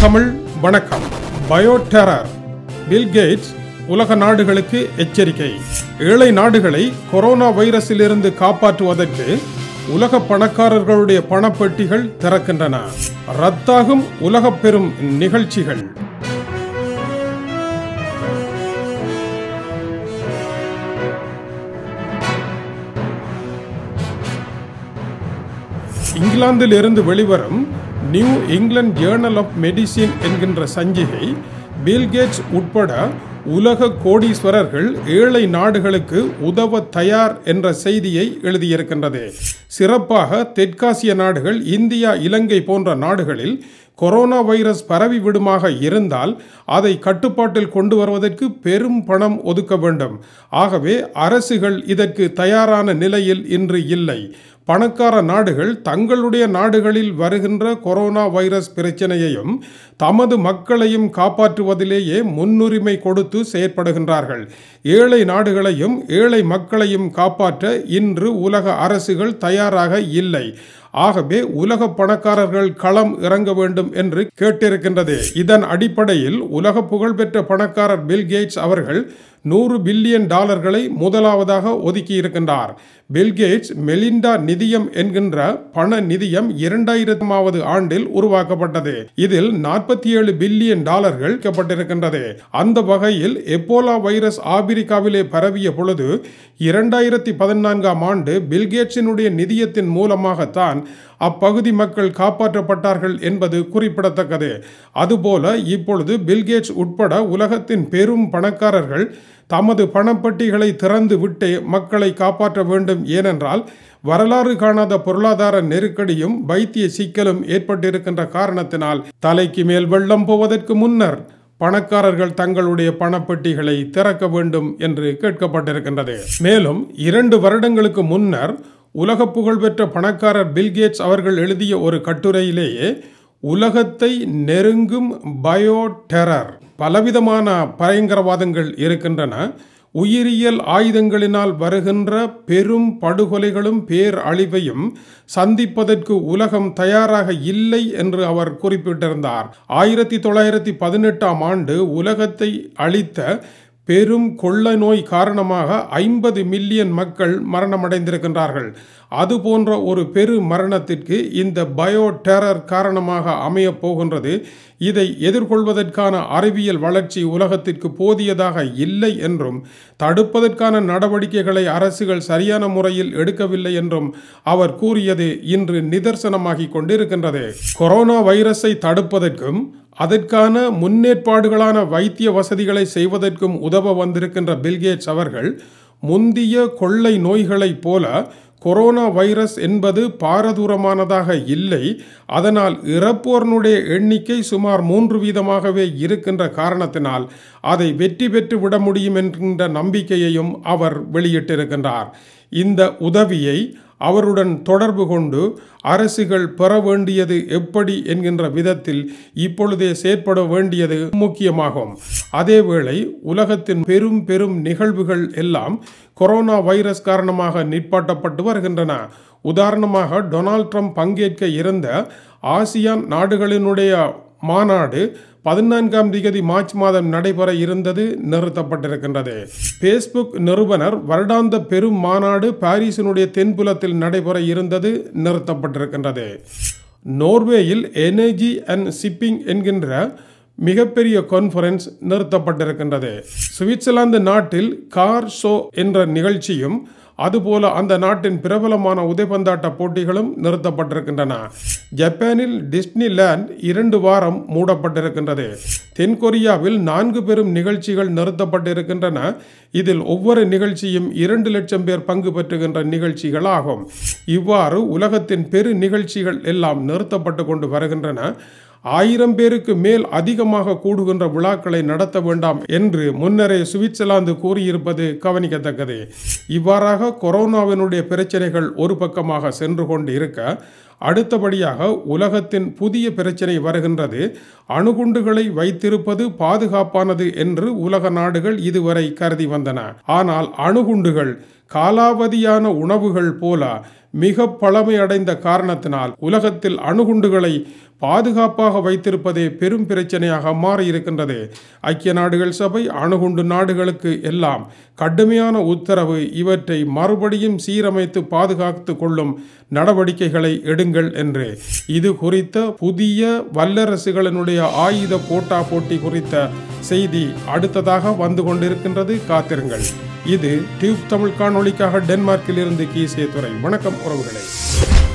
தமிழ் வணக்கம் பயோடெரர் bill Gates உலக நாடுகளுக்கு எச்சரிக்கை ஏழை நாடுகளை கொரோனா இருந்து காப்பாற்றுவதற்கு உலக பணக்காரர்களுடைய பணப்பெட்டிகள் திறக்கின்றன ரத்தாகும் உலக பெரும் நிகழ்ச்சிகள் இங்கிலாந்தில் இருந்து வெளிவரும் New England Journal of Medicine என்கின்ற சஞ்சிகை பில்கேட்ஸ் உட்பட உலக கோடீஸ்வரர்கள் ஏழை நாடுகளுக்கு உதவ தயார் என்ற செய்தியை எழுதியிருக்கின்றது சிறப்பாக தெற்காசிய நாடுகள் இந்தியா இலங்கை போன்ற நாடுகளில் கொரோனா வைரஸ் பரவி விடுமாக இருந்தால் அதை கட்டுப்பாட்டில் கொண்டு வருவதற்கு பெரும் பணம் ஒதுக்க வேண்டும் ஆகவே அரசுகள் இதற்கு தயாரான நிலையில் இன்று இல்லை பணக்கார நாடுகள் தங்களுடைய நாடுகளில் வருகின்ற கொரோனா வைரஸ் பிரச்சனையையும் தமது மக்களையும் காப்பாற்றுவதிலேயே முன்னுரிமை கொடுத்து செயற்படுகின்றார்கள் ஏழை நாடுகளையும் ஏழை மக்களையும் காப்பாற்ற இன்று உலக அரசுகள் தயாராக இல்லை ஆகவே உலக பணக்காரர்கள் களம் இறங்க வேண்டும் என்று கேட்டிருக்கின்றது இதன் அடிப்படையில் உலக புகழ்பெற்ற பணக்காரர் பில் கேட்ஸ் அவர்கள் நூறு பில்லியன் டாலர்களை முதலாவதாக ஒதுக்கியிருக்கின்றார் பில்கேட்ஸ் மெலிண்டா நிதியம் என்கின்ற பண நிதியம் இரண்டாயிரமாவது ஆண்டில் உருவாக்கப்பட்டது இதில் நாற்பத்தி ஏழு பில்லியன் டாலர்கள் கேட்கப்பட்டிருக்கின்றது அந்த வகையில் எப்போலா வைரஸ் ஆப்பிரிக்காவிலே பரவிய பொழுது இரண்டாயிரத்தி பதினான்காம் ஆண்டு பில்கேட்ஸினுடைய நிதியத்தின் மூலமாகத்தான் அப்பகுதி மக்கள் காப்பாற்றப்பட்டார்கள் என்பது குறிப்பிடத்தக்கது அதுபோல இப்பொழுது பில்கேட்ஸ் உட்பட உலகத்தின் பெரும் பணக்காரர்கள் தமது பணப்பட்டிகளை திறந்து விட்டே மக்களை காப்பாற்ற வேண்டும் ஏனென்றால் வரலாறு காணாத பொருளாதார நெருக்கடியும் வைத்திய சிக்கலும் ஏற்பட்டிருக்கின்ற காரணத்தினால் தலைக்கு மேல் வெள்ளம் போவதற்கு முன்னர் பணக்காரர்கள் தங்களுடைய பணப்பட்டிகளை திறக்க வேண்டும் என்று கேட்கப்பட்டிருக்கின்றது மேலும் இரண்டு வருடங்களுக்கு முன்னர் உலக புகழ்பெற்ற பணக்காரர் பில்கேட்ஸ் அவர்கள் எழுதிய ஒரு கட்டுரையிலேயே உலகத்தை நெருங்கும் பயோ டெரர் பலவிதமான பயங்கரவாதங்கள் இருக்கின்றன உயிரியல் ஆயுதங்களினால் வருகின்ற பெரும் படுகொலைகளும் பேரழிவையும் சந்திப்பதற்கு உலகம் தயாராக இல்லை என்று அவர் குறிப்பிட்டிருந்தார் ஆயிரத்தி தொள்ளாயிரத்தி பதினெட்டாம் ஆண்டு உலகத்தை அழித்த பெரும் கொள்ள நோய் காரணமாக ஐம்பது மில்லியன் மக்கள் மரணமடைந்திருக்கின்றார்கள் அது போன்ற ஒரு பெரு மரணத்திற்கு இந்த பயோ டெரர் காரணமாக அமையப் போகின்றது இதை எதிர்கொள்வதற்கான அறிவியல் வளர்ச்சி உலகத்திற்கு போதியதாக இல்லை என்றும் தடுப்பதற்கான நடவடிக்கைகளை அரசுகள் சரியான முறையில் எடுக்கவில்லை என்றும் அவர் கூறியது இன்று நிதர்சனமாகிக் கொண்டிருக்கின்றது கொரோனா வைரஸை தடுப்பதற்கும் அதற்கான முன்னேற்பாடுகளான வைத்திய வசதிகளை செய்வதற்கும் உதவ வந்திருக்கின்ற பில்கேட்ஸ் அவர்கள் முந்திய கொள்ளை நோய்களைப் போல கொரோனா வைரஸ் என்பது பாரதூரமானதாக இல்லை அதனால் இறப்போர்னுடைய எண்ணிக்கை சுமார் மூன்று வீதமாகவே இருக்கின்ற காரணத்தினால் அதை வெற்றி பெற்று விட முடியும் என்கின்ற நம்பிக்கையையும் அவர் வெளியிட்டிருக்கின்றார் இந்த உதவியை அவருடன் தொடர்பு கொண்டு அரசுகள் பெற வேண்டியது எப்படி என்கின்ற விதத்தில் இப்பொழுதே செயற்பட வேண்டியது முக்கியமாகும் அதேவேளை உலகத்தின் பெரும் பெரும் நிகழ்வுகள் எல்லாம் கொரோனா வைரஸ் காரணமாக நிற்பாட்டப்பட்டு வருகின்றன உதாரணமாக டொனால்ட் ட்ரம்ப் பங்கேற்க இருந்த ஆசியான் நாடுகளினுடைய மாநாடு பதினான்காம் திகதி மார்ச் மாதம் நடைபெற இருந்தது நிறுத்தப்பட்டிருக்கின்றது பேஸ்புக் நிறுவனர் வருடாந்த பெரும் மாநாடு பாரிஸினுடைய தென்புலத்தில் நடைபெற இருந்தது நிறுத்தப்பட்டிருக்கின்றது நோர்வேயில் எனர்ஜி அண்ட் ஷிப்பிங் என்கின்ற மிகப்பெரிய கான்ஃபரன்ஸ் நிறுத்தப்பட்டிருக்கின்றது சுவிட்சர்லாந்து நாட்டில் கார் ஷோ என்ற நிகழ்ச்சியும் அதுபோல அந்த நாட்டின் பிரபலமான உதைப்பந்தாட்ட போட்டிகளும் நிறுத்தப்பட்டிருக்கின்றன ஜப்பானில் டிஸ்னி லேண்ட் இரண்டு வாரம் மூடப்பட்டிருக்கின்றது தென்கொரியாவில் நான்கு பெரும் நிகழ்ச்சிகள் நிறுத்தப்பட்டிருக்கின்றன இதில் ஒவ்வொரு நிகழ்ச்சியும் இரண்டு லட்சம் பேர் பங்கு பெற்றுகின்ற நிகழ்ச்சிகள் ஆகும் இவ்வாறு உலகத்தின் பெரு நிகழ்ச்சிகள் எல்லாம் நிறுத்தப்பட்டு கொண்டு வருகின்றன ஆயிரம் பேருக்கு மேல் அதிகமாக கூடுகின்ற விழாக்களை நடத்த வேண்டாம் என்று முன்னரே சுவிட்சர்லாந்து கூறியிருப்பது கவனிக்கத்தக்கது இவ்வாறாக கொரோனாவினுடைய பிரச்சனைகள் ஒரு பக்கமாக சென்று கொண்டு இருக்க அடுத்தபடியாக உலகத்தின் புதிய பிரச்சனை வருகின்றது அணுகுண்டுகளை வைத்திருப்பது பாதுகாப்பானது என்று உலக நாடுகள் இதுவரை கருதி வந்தன ஆனால் அணுகுண்டுகள் காலாவதியான உணவுகள் போல மிக பழமையடைந்த காரணத்தினால் உலகத்தில் அணுகுண்டுகளை பாதுகாப்பாக வைத்திருப்பதே பெரும் பிரச்சனையாக மாறியிருக்கின்றது ஐக்கிய நாடுகள் சபை அணுகுண்டு நாடுகளுக்கு எல்லாம் கடுமையான உத்தரவு இவற்றை மறுபடியும் சீரமைத்து பாதுகாத்து கொள்ளும் நடவடிக்கைகளை எடுங்கள் என்று இது குறித்த புதிய வல்லரசுகளினுடைய ஆயுத போட்டா போட்டி குறித்த செய்தி அடுத்ததாக வந்து கொண்டிருக்கின்றது காத்திருங்கள் இது டியூப் தமிழ் காணொலிக்காக டென்மார்க்கில் இருந்து கீசே துறை வணக்கம் உறவுகளை